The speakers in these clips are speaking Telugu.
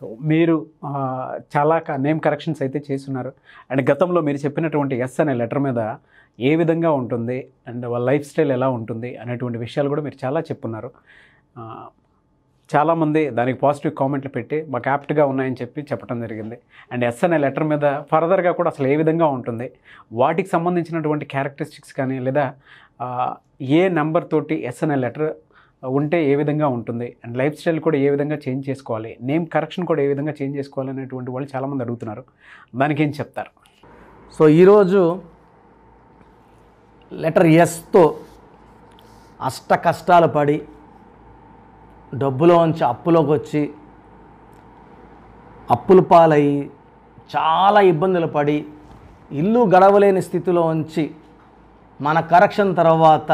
సో మీరు చాలా నేమ్ కరెక్షన్స్ అయితే చేస్తున్నారు అండ్ గతంలో మీరు చెప్పినటువంటి ఎస్ అనే లెటర్ మీద ఏ విధంగా ఉంటుంది అండ్ వాళ్ళ లైఫ్ స్టైల్ ఎలా ఉంటుంది అనేటువంటి విషయాలు కూడా మీరు చాలా చెప్పున్నారు చాలామంది దానికి పాజిటివ్ కామెంట్లు పెట్టి మాకు యాప్ట్గా ఉన్నాయని చెప్పి చెప్పడం జరిగింది అండ్ ఎస్ అనే లెటర్ మీద ఫర్దర్గా కూడా అసలు ఏ విధంగా ఉంటుంది వాటికి సంబంధించినటువంటి క్యారెక్టరిస్టిక్స్ కానీ లేదా ఏ నెంబర్ తోటి ఎస్ అనే లెటర్ ఉంటే ఏ విధంగా ఉంటుంది అండ్ లైఫ్ స్టైల్ కూడా ఏ విధంగా చేంజ్ చేసుకోవాలి నేమ్ కరెక్షన్ కూడా ఏ విధంగా చేంజ్ చేసుకోవాలి అనేటువంటి వాళ్ళు చాలామంది అడుగుతున్నారు దానికి ఏం చెప్తారు సో ఈరోజు లెటర్ ఎస్తో అష్ట కష్టాలు పడి డబ్బులో ఉంచి అప్పులోకి వచ్చి అప్పులు పాలయ్యి చాలా ఇబ్బందులు పడి ఇల్లు గడవలేని స్థితిలో ఉంచి మన కరెక్షన్ తర్వాత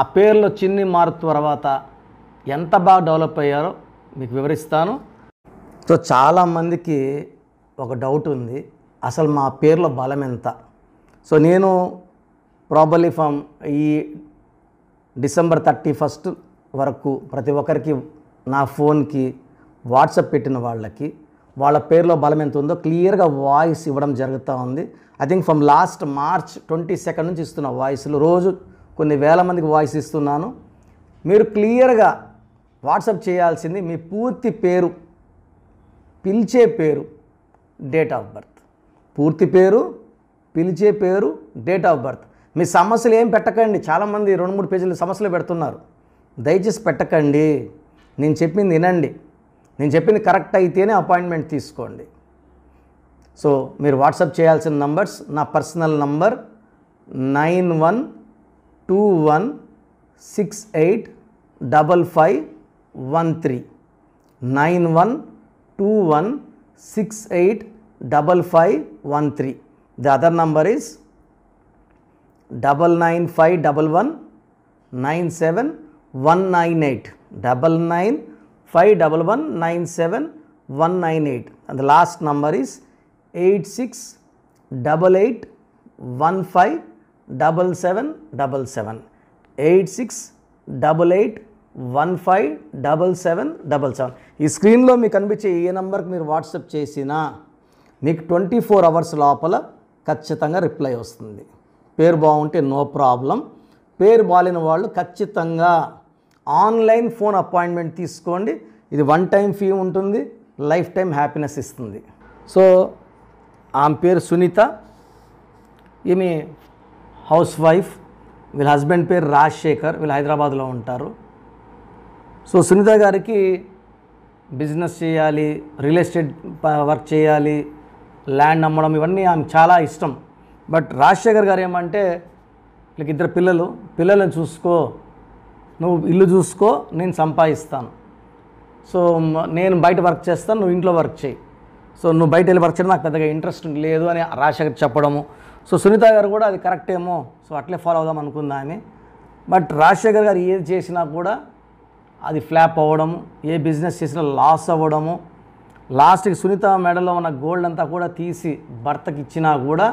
ఆ పేర్లో చిన్ని మార్పు తర్వాత ఎంత బాగా డెవలప్ అయ్యారో మీకు వివరిస్తాను సో చాలామందికి ఒక డౌట్ ఉంది అసలు మా పేర్లో బలం ఎంత సో నేను ప్రాబలీ ఫామ్ ఈ డిసెంబర్ థర్టీ ఫస్ట్ వరకు ప్రతి ఒక్కరికి నా ఫోన్కి వాట్సాప్ పెట్టిన వాళ్ళకి వాళ్ళ పేర్లో బలం ఎంత ఉందో క్లియర్గా వాయిస్ ఇవ్వడం జరుగుతూ ఉంది I think from last March twenty second నుంచి ఇస్తున్న వాయిస్లు రోజు కొన్ని వేల మందికి వాయిస్ ఇస్తున్నాను మీరు క్లియర్గా వాట్సప్ చేయాల్సింది మీ పూర్తి పేరు పిలిచే పేరు డేట్ ఆఫ్ బర్త్ పూర్తి పేరు పిలిచే పేరు డేట్ ఆఫ్ బర్త్ మీ సమస్యలు ఏం పెట్టకండి చాలామంది రెండు మూడు పేజీలు సమస్యలు పెడుతున్నారు దయచేసి పెట్టకండి నేను చెప్పింది వినండి నేను చెప్పింది కరెక్ట్ అయితేనే అపాయింట్మెంట్ తీసుకోండి సో మీరు వాట్సాప్ చేయాల్సిన నంబర్స్ నా personal number nine one two one six eight double five one three nine one two one six eight double five one three. The other number is double nine five double one nine seven one nine eight double nine five double one nine seven one nine eight and the last number is eight six double eight one five double seven double seven eight six double eight one five double seven double seven ఈ స్క్రీన్లో మీకు కనిపించే ఏ నెంబర్కి మీరు వాట్సాప్ చేసినా మీకు ట్వంటీ ఫోర్ అవర్స్ లోపల ఖచ్చితంగా రిప్లై వస్తుంది పేరు బాగుంటే నో ప్రాబ్లం పేరు బాలిన వాళ్ళు ఖచ్చితంగా ఆన్లైన్ ఫోన్ అపాయింట్మెంట్ తీసుకోండి ఇది వన్ టైం ఫీ ఉంటుంది లైఫ్ టైం హ్యాపీనెస్ ఇస్తుంది సో ఆమె పేరు సునీత ఈమె హౌస్ వైఫ్ వీళ్ళ హస్బెండ్ పేరు రాజశేఖర్ వీళ్ళు హైదరాబాద్లో ఉంటారు సో సునీత గారికి బిజినెస్ చేయాలి రియల్ ఎస్టేట్ వర్క్ చేయాలి ల్యాండ్ అమ్మడం ఇవన్నీ ఆమె చాలా ఇష్టం బట్ రాజశేఖర్ గారు ఏమంటే వీళ్ళకి ఇద్దరు పిల్లలు పిల్లలను చూసుకో నువ్వు ఇల్లు చూసుకో నేను సంపాదిస్తాను సో నేను బయట వర్క్ చేస్తాను నువ్వు ఇంట్లో వర్క్ చేయి సో నువ్వు బయట వెళ్ళి నాకు పెద్దగా ఇంట్రెస్ట్ లేదు అని రాజశేఖర్ చెప్పడము సో సునీత గారు కూడా అది కరెక్ట్ ఏమో సో అట్లే ఫాలో అవుదాం అనుకుందా అని బట్ రాజశేఖర్ గారు ఏది చేసినా కూడా అది ఫ్లాప్ అవ్వడము ఏ బిజినెస్ చేసినా లాస్ అవ్వడము లాస్ట్కి సునీత మెడలో ఉన్న గోల్డ్ అంతా కూడా తీసి భర్తకి ఇచ్చినా కూడా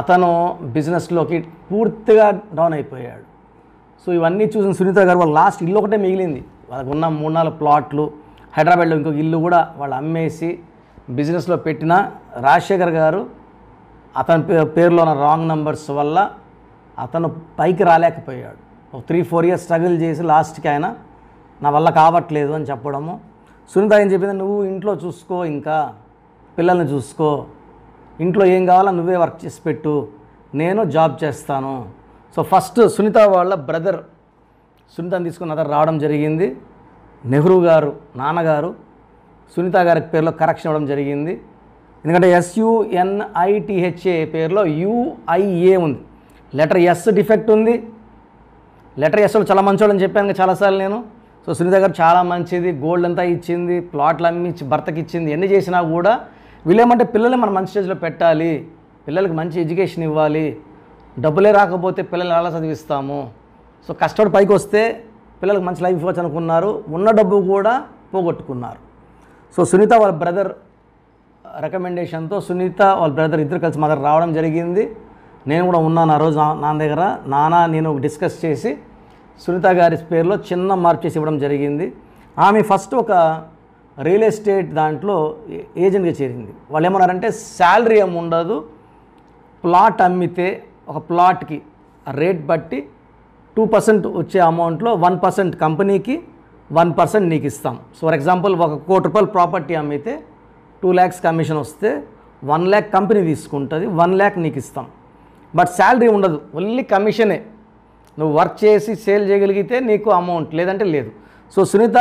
అతను బిజినెస్లోకి పూర్తిగా డౌన్ అయిపోయాడు సో ఇవన్నీ చూసిన సునీత గారు వాళ్ళు లాస్ట్ ఇల్లు ఒకటే మిగిలింది వాళ్ళకున్న మూడు నాలుగు ప్లాట్లు హైదరాబాద్లో ఇంకొక ఇల్లు కూడా వాళ్ళు అమ్మేసి బిజినెస్లో పెట్టిన రాజశేఖర్ గారు అతని పేరులో ఉన్న రాంగ్ నంబర్స్ వల్ల అతను పైకి రాలేకపోయాడు ఒక త్రీ ఫోర్ ఇయర్స్ స్ట్రగుల్ చేసి లాస్ట్కి ఆయన నా వల్ల కావట్లేదు అని చెప్పడము సునీత ఏం చెప్పింది నువ్వు ఇంట్లో చూసుకో ఇంకా పిల్లల్ని చూసుకో ఇంట్లో ఏం కావాలో నువ్వే వర్క్ చేసి పెట్టు నేను జాబ్ చేస్తాను సో ఫస్ట్ సునీత వాళ్ళ బ్రదర్ సునీతని తీసుకున్న అతను రావడం జరిగింది నెహ్రూ గారు నాన్నగారు సునీత గారి పేరులో కరెక్షన్ ఇవ్వడం జరిగింది ఎందుకంటే ఎస్యుఎన్ఐటిహెచ్ఏ పేరులో యుఐఏ ఉంది లెటర్ ఎస్ డిఫెక్ట్ ఉంది లెటర్ ఎస్లో చాలా మంచోళ్ళని చెప్పాను చాలాసార్లు నేను సో సునీత గారు చాలా మంచిది గోల్డ్ అంతా ఇచ్చింది ప్లాట్లు అమ్మించి భర్తకి ఇచ్చింది ఎన్ని చేసినా కూడా వీళ్ళేమంటే పిల్లల్ని మనం మంచి స్టేజ్లో పెట్టాలి పిల్లలకి మంచి ఎడ్యుకేషన్ ఇవ్వాలి డబ్బులే రాకపోతే పిల్లల్ని అలా చదివిస్తాము సో కష్టపడి పైకి వస్తే పిల్లలకు మంచి లైఫ్ ఇవ్వచ్చు అనుకున్నారు ఉన్న డబ్బు కూడా పోగొట్టుకున్నారు సో సునీత వాళ్ళ బ్రదర్ రికమెండేషన్తో సునీత వాళ్ళ బ్రదర్ ఇద్దరు కలిసి మా దగ్గర రావడం జరిగింది నేను కూడా ఉన్నాను ఆ రోజు నా దగ్గర నాన్న నేను డిస్కస్ చేసి సునీత గారి పేరులో చిన్న మార్పు చేసి ఇవ్వడం జరిగింది ఆమె ఫస్ట్ ఒక రియల్ ఎస్టేట్ దాంట్లో ఏజెంట్గా చేరింది వాళ్ళు ఏమన్నారంటే శాలరీ ఏమి ఉండదు ప్లాట్ అమ్మితే ఒక ప్లాట్కి రేట్ బట్టి టూ పర్సెంట్ వచ్చే అమౌంట్లో వన్ పర్సెంట్ కంపెనీకి వన్ పర్సెంట్ నీకు ఇస్తాం ఫర్ ఎగ్జాంపుల్ ఒక కోటి రూపాయలు ప్రాపర్టీ అమ్మితే టూ ల్యాక్స్ కమిషన్ వస్తే వన్ ల్యాక్ కంపెనీ తీసుకుంటుంది వన్ ల్యాక్ నీకు ఇస్తాం బట్ శాలరీ ఉండదు ఓన్లీ కమిషనే నువ్వు వర్క్ చేసి సేల్ చేయగలిగితే నీకు అమౌంట్ లేదంటే లేదు సో సునీత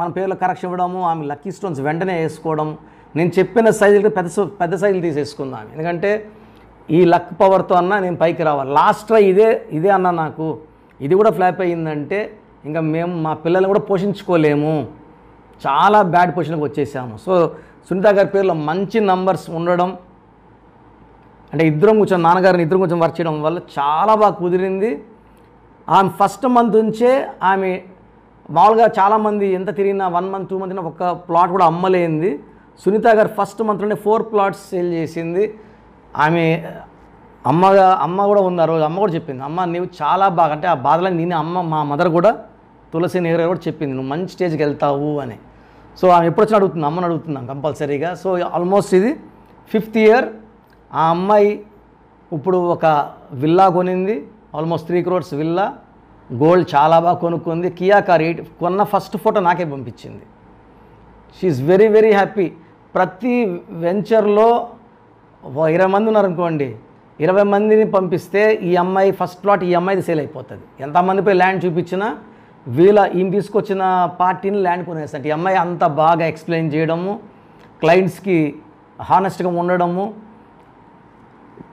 మన పేర్లో కరెక్షన్ ఇవ్వడము ఆమె లక్కీ స్టోన్స్ వెంటనే వేసుకోవడం నేను చెప్పిన సైజులు పెద్ద పెద్ద సైజులు తీసేసుకుందాం ఎందుకంటే ఈ లక్ పవర్తో అన్నా నేను పైకి రావాలి లాస్ట్లో ఇదే ఇదే అన్న నాకు ఇది కూడా ఫ్లాప్ అయ్యిందంటే ఇంకా మేము మా పిల్లల్ని కూడా పోషించుకోలేము చాలా బ్యాడ్ పొజిషన్కి వచ్చేసాము సో సునీత గారి పేరులో మంచి నంబర్స్ ఉండడం అంటే ఇద్దరం కొంచెం నాన్నగారిని ఇద్దరం కొంచెం వర్క్ చేయడం వల్ల చాలా బాగా కుదిరింది ఆమె ఫస్ట్ మంత్ నుంచే ఆమె మామూలుగా చాలామంది ఎంత తిరిగినా వన్ మంత్ టూ మంత్ ఒక ప్లాట్ కూడా అమ్మలేంది సునీత గారు ఫస్ట్ మంత్లోనే ఫోర్ ప్లాట్స్ సేల్ చేసింది ఆమె అమ్మగా అమ్మ కూడా ఉంది ఆ రోజు అమ్మ కూడా చెప్పింది అమ్మ నీవు చాలా బాగా అంటే ఆ బాధలని నేను అమ్మ మా మదర్ కూడా తులసి నెహ్రూ కూడా చెప్పింది నువ్వు మంచి స్టేజ్కి వెళ్తావు అని సో ఆమె ఎప్పుడు వచ్చినా అడుగుతుంది అమ్మని అడుగుతున్నాం కంపల్సరీగా సో ఆల్మోస్ట్ ఇది ఫిఫ్త్ ఇయర్ ఆ అమ్మాయి ఇప్పుడు ఒక విల్లా కొనింది almost three crores villa gold చాలా బాగా కొనుక్కుంది కియా కార్ ఎయిట్ కొన్న ఫస్ట్ ఫోటో నాకే పంపించింది షీఈస్ వెరీ వెరీ హ్యాపీ ప్రతి వెంచర్లో ఇరవై మంది ఉన్నారనుకోండి ఇరవై మందిని పంపిస్తే ఈ అమ్మాయి ఫస్ట్ ప్లాట్ ఈ అమ్మాయిది సేల్ అయిపోతుంది ఎంతమంది పోయి ల్యాండ్ చూపించినా వీళ్ళ ఈయన తీసుకొచ్చిన పార్టీని ల్యాండ్ కొనేస్తాను ఈ అమ్మాయి అంత బాగా ఎక్స్ప్లెయిన్ చేయడము క్లయింట్స్కి హానెస్ట్గా ఉండడము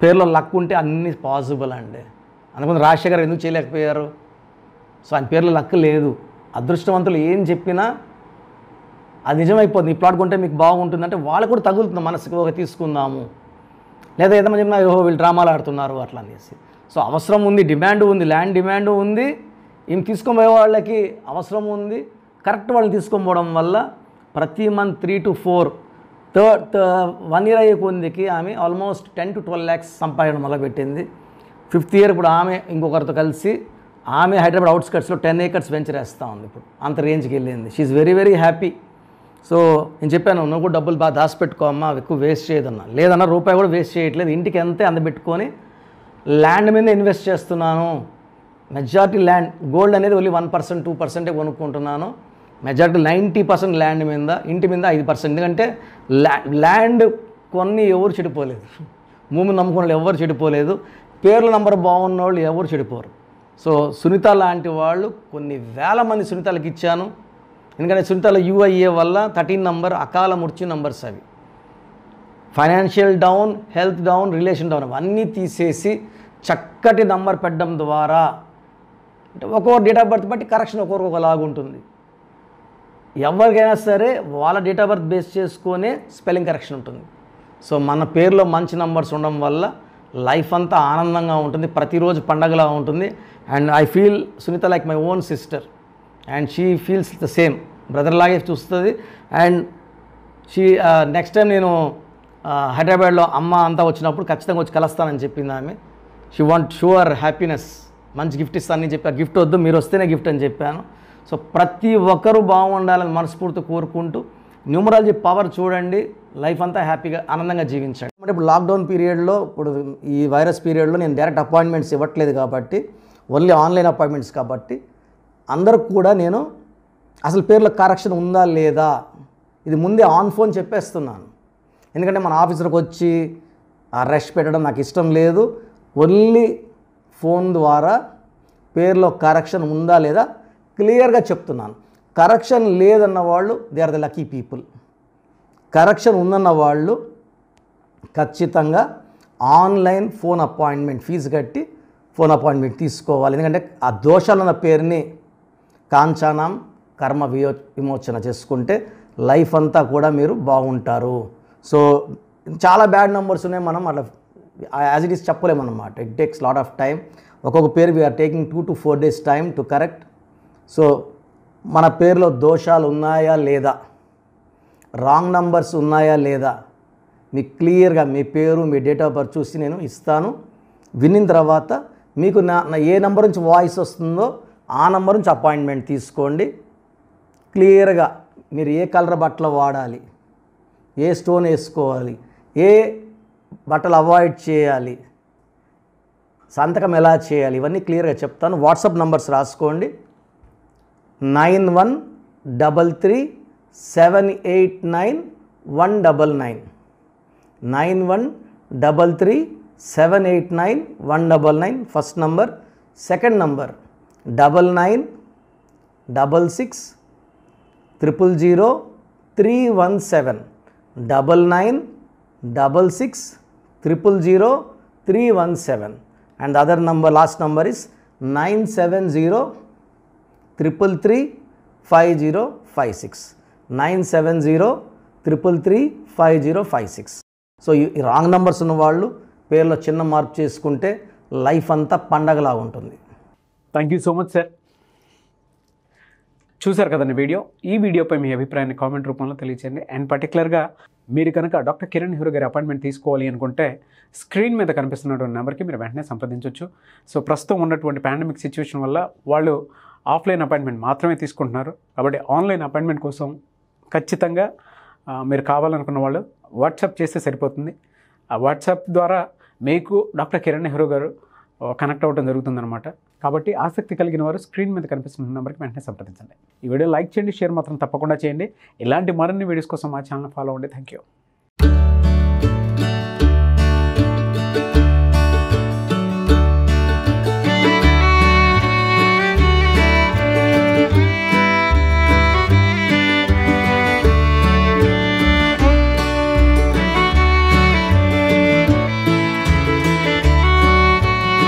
పేర్లో లక్ ఉంటే అన్నీ పాసిబుల్ అండి అనుకుంది రాజశేఖర్ ఎందుకు చేయలేకపోయారు సో ఆయన పేర్లో లక్ లేదు అదృష్టవంతులు ఏం చెప్పినా అది నిజమైపోతుంది ఈ ప్లాట్ కొంటే మీకు అంటే వాళ్ళకు కూడా తగులుతుంది మనసుకు ఒక తీసుకుందాము లేదా ఏదైనా చెప్పినా ఓహో వీళ్ళు డ్రామాలు ఆడుతున్నారు అట్లా అనేసి సో అవసరం ఉంది డిమాండ్ ఉంది ల్యాండ్ డిమాండ్ ఉంది ఈమె తీసుకొని వాళ్ళకి అవసరం ఉంది కరెక్ట్ వాళ్ళని తీసుకొని వల్ల ప్రతి month three to four third one year అయ్యే కొందికి ఆమె almost ten to twelve lakhs సంపాదన మొదలుపెట్టింది ఫిఫ్త్ ఇయర్ ఇప్పుడు ఆమె ఇంకొకరితో కలిసి ఆమె హైదరాబాద్ అవుట్స్కట్స్లో టెన్ ఏకర్స్ వెంచర్ వేస్తూ ఉంది ఇప్పుడు అంత రేంజ్కి వెళ్ళింది she's very very happy so నేను చెప్పాను నువ్వు కూడా డబ్బులు బాగా దాచిపెట్టుకో అమ్మా ఎక్కువ వేస్ట్ చేయదన్నా లేదన్నా రూపాయి కూడా వేస్ట్ చేయట్లేదు ఇంటికి అంతే అందబెట్టుకొని ల్యాండ్ మీద ఇన్వెస్ట్ చేస్తున్నాను మెజారిటీ ల్యాండ్ గోల్డ్ అనేది ఓన్లీ వన్ పర్సెంట్ టూ పర్సెంటే కొనుక్కుంటున్నాను మెజారిటీ నైంటీ పర్సెంట్ ల్యాండ్ మీద ఇంటి మీద ఐదు పర్సెంట్ ఎందుకంటే ల్యాండ్ కొన్ని ఎవరు చెడిపోలేదు భూమి నమ్ముకున్న ఎవరు చెడిపోలేదు పేర్ల నంబర్ బాగున్న వాళ్ళు ఎవరు చెడిపోరు సో సునీత లాంటి వాళ్ళు కొన్ని వేల మంది సునీతలకు ఇచ్చాను ఎందుకంటే సునీతల యూఐఏ వల్ల థర్టీన్ నంబర్ అకాల మృత్యు నంబర్స్ అవి financial down health down relation down అవన్నీ తీసేసి చక్కటి నంబర్ పెట్టడం ద్వారా అంటే ఒక్కొక్క డేట్ ఆఫ్ బర్త్ బట్టి కరెక్షన్ ఒక్కొక్కలాగా ఉంటుంది ఎవరికైనా సరే వాళ్ళ డేట్ ఆఫ్ బర్త్ బేస్ చేసుకునే స్పెల్లింగ్ కరెక్షన్ ఉంటుంది సో మన పేరులో మంచి నంబర్స్ ఉండడం వల్ల లైఫ్ అంతా ఆనందంగా ఉంటుంది ప్రతిరోజు పండగలా ఉంటుంది and I feel Sunitha like my own sister and she feels the same brother లాగే చూస్తుంది అండ్ షీ నెక్స్ట్ టైం నేను uh, హైదరాబాద్లో అమ్మ అంతా వచ్చినప్పుడు ఖచ్చితంగా వచ్చి కలుస్తానని చెప్పింది ఆమె షీ వాంట్ షూర్ హ్యాపీనెస్ మంచి గిఫ్ట్ ఇస్తానని చెప్పి ఆ గిఫ్ట్ వద్దు మీరు వస్తేనే గిఫ్ట్ అని చెప్పాను సో ప్రతి ఒక్కరూ బాగుండాలని మనస్ఫూర్తి కోరుకుంటూ న్యూమరాలజీ పవర్ చూడండి లైఫ్ అంతా హ్యాపీగా ఆనందంగా జీవించండి అంటే ఇప్పుడు లాక్డౌన్ పీరియడ్లో ఇప్పుడు ఈ వైరస్ పీరియడ్లో నేను డైరెక్ట్ అపాయింట్మెంట్స్ ఇవ్వట్లేదు కాబట్టి ఓన్లీ ఆన్లైన్ అపాయింట్మెంట్స్ కాబట్టి అందరూ కూడా నేను అసలు పేర్ల కరెక్షన్ ఉందా లేదా ఇది ముందే ఆన్ ఫోన్ చెప్పేస్తున్నాను ఎందుకంటే మన ఆఫీసర్కి వచ్చి రెస్ట్ పెట్టడం నాకు ఇష్టం లేదు ఓన్లీ ఫోన్ ద్వారా పేర్లో కరెక్షన్ ఉందా లేదా క్లియర్గా చెప్తున్నాను కరెక్షన్ లేదన్న వాళ్ళు they are the lucky people correction ఉందన్న వాళ్ళు ఖచ్చితంగా ఆన్లైన్ ఫోన్ అపాయింట్మెంట్ ఫీజు కట్టి ఫోన్ అపాయింట్మెంట్ తీసుకోవాలి ఎందుకంటే ఆ దోషాలన్న పేరుని కాంచానం కర్మ వియో విమోచన చేసుకుంటే లైఫ్ అంతా కూడా మీరు బాగుంటారు సో చాలా బ్యాడ్ నెంబర్స్ ఉన్నాయి మనం అట్లా యాజ్ ఇట్ ఈస్ అనమాట it takes lot of time ఒక్కొక్క పేరు we're taking two to four days time to correct so మన పేరులో దోషాలు ఉన్నాయా లేదా రాంగ్ నంబర్స్ ఉన్నాయా లేదా మీకు క్లియర్గా మీ పేరు మీ డేట్ ఆఫ్ బర్త్ చూసి నేను ఇస్తాను విన్న తర్వాత మీకు నా ఏ నెంబర్ నుంచి వాయిస్ వస్తుందో ఆ నెంబర్ నుంచి అపాయింట్మెంట్ తీసుకోండి క్లియర్గా మీరు ఏ కలర్ బట్టలు వాడాలి ఏ స్టోన్ వేసుకోవాలి ఏ బట్టలు అవాయిడ్ చేయాలి సంతకం ఎలా చేయాలి ఇవన్నీ క్లియర్గా చెప్తాను వాట్సాప్ నంబర్స్ రాసుకోండి nine one double three seven eight nine one double nine nine one double three seven eight nine one double nine first number second number double nine double six triple zero three one seven double nine double six triple zero three one seven and other number last number is nine seven zero triple three five zero five six nine seven zero triple three five zero five six so ఈ రాంగ్ నంబర్స్ ఉన్న వాళ్ళు పేర్లో చిన్న మార్పు చేసుకుంటే లైఫ్ అంతా పండగలా ఉంటుంది thank you so much sir చూశారు కదండి వీడియో ఈ వీడియోపై మీ అభిప్రాయాన్ని కామెంట్ రూపంలో తెలియచేయండి అండ్ పర్టికులర్గా మీరు కనుక డాక్టర్ కిరణ్ హీరో గారి అపాయింట్మెంట్ తీసుకోవాలి అనుకుంటే స్క్రీన్ మీద కనిపిస్తున్నటువంటి నెంబర్కి మీరు వెంటనే సంప్రదించవచ్చు సో ప్రస్తుతం ఉన్నటువంటి పాండమిక్ సిచ్యువేషన్ వల్ల వాళ్ళు ఆఫ్లైన్ అపాయింట్మెంట్ మాత్రమే తీసుకుంటున్నారు కాబట్టి ఆన్లైన్ అపాయింట్మెంట్ కోసం ఖచ్చితంగా మీరు కావాలనుకున్న వాళ్ళు వాట్సాప్ చేస్తే సరిపోతుంది ఆ వాట్సాప్ ద్వారా మీకు డాక్టర్ కిరణ్ నెహ్రూ గారు కనెక్ట్ అవ్వడం జరుగుతుందన్నమాట కాబట్టి ఆసక్తి కలిగిన వారు స్క్రీన్ మీద కనిపిస్తున్న నెంబర్కి వెంటనే సంప్రదించండి ఈ వీడియో లైక్ చేయండి షేర్ మాత్రం తప్పకుండా చేయండి ఇలాంటి మరిన్ని వీడియోస్ కోసం మా ఛానల్ ఫాలో అవ్వండి థ్యాంక్ యూ